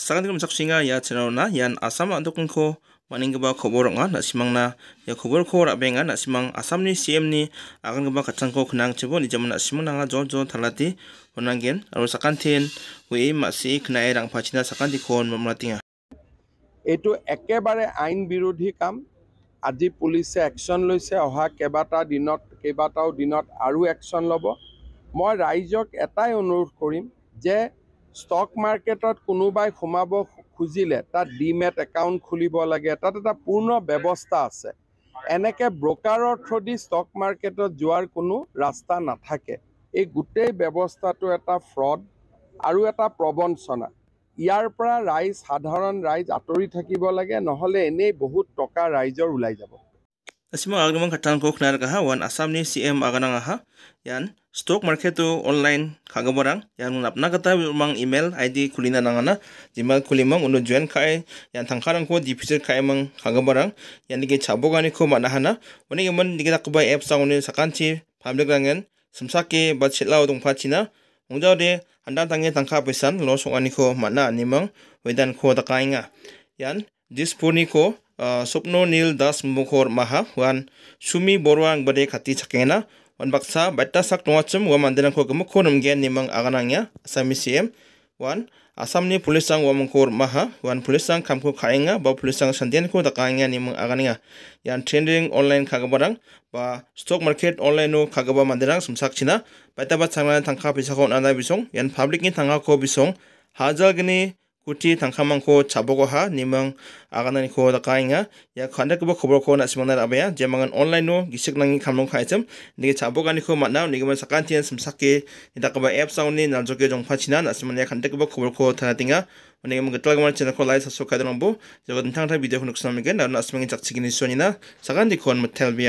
Sangat kami singa ya channel yang yan asam antuk ngko maning gaba kobor nga na simang na ya kobor ko rabe nga na simang asam ni siem ni akan gaba kacang ko kenang cebo ni jaman jojo simang na nga jol jol menanggen aru tin wii masih kena erang pacina sakan di kon memelati nga. Itu eke bare ain biru di kam aji polisi action loise se oha kebata di not kebata di not aru action lobo mo raijok etai onur korim je stock মাৰ্কেটত কোনোবাই সোমাব খুজিলে তাত demat account খুলিব লাগে তাত এটা পূৰ্ণ ব্যৱস্থা আছে এনেকৈ ব্ৰকাৰৰ দি ষ্টক মাৰ্কেটত যোৱাৰ কোনো ৰাস্তা নাথাকে এই গোটেই ব্যৱস্থাটো এটা ফ্ৰড আৰু এটা প্ৰৱঞ্চনা ইয়াৰ পৰা ৰাইজ সাধাৰণ ৰাইজ আঁতৰি থাকিব লাগে নহ'লে এনেই বহুত টকা ৰাইজৰ ওলাই যাব আগমন খাটানক নাই চি এম আগানাং আহা ইয়ান stock market to online khaga barang yang nak kata memang email id kulina nangana jima kulimang unu join kai yang tangkaran ko diffuser kai memang khaga barang yang dike chabogani kan ko manahana oni gemen dike takba app sangoni sakanchi public rangen semsake ba chitlao dongphachina ungjao de anda tangi tangka pesan lo songani kan ko mana animang wedan ko takainga yang disponi ko uh, sopno nil das mukhor maha wan sumi borwang bade Kati chakena wan baksa b a i t a sak tunga chum wa m a n d i n a n ko gemu konum gen nimang aganangya asami s i e m wan asamni pulisang wa mangkor maha wan pulisang kamko khainga ba pulisang sandian ko d a k a n g a nimang agananga yan trending online kagabarang ba stock market online no kagaba m a n d i n a n g sumsak china baita bat sanglan tangka bisakon anda bisong yan public ni tangka ko bisong hajalgni কুটি থাংখামাং চাবা নিমং আগানি খাইঙা খান্দাকিব খবর নাসিমার আবাইয়া যে মানে অনলাইনও গিসক নাঙি খামলং খাইছাম নিগে সাবগানি মানাও নিগম সাকান্তি সুমসাকে দাকা এপস আউনি নাজকে জংফাছিনা নাসিমানে খান্দাকিব খবর থাকাতিঙা অনেক গতলা গমান চ্যানেল খো লাইক সাবস্ক্রাইব দাম যে নিতাম ভিডিও খুব নাসিমানে চাকসিগিনি সোনি না সাকান্তি খোন মুথেলবিয়া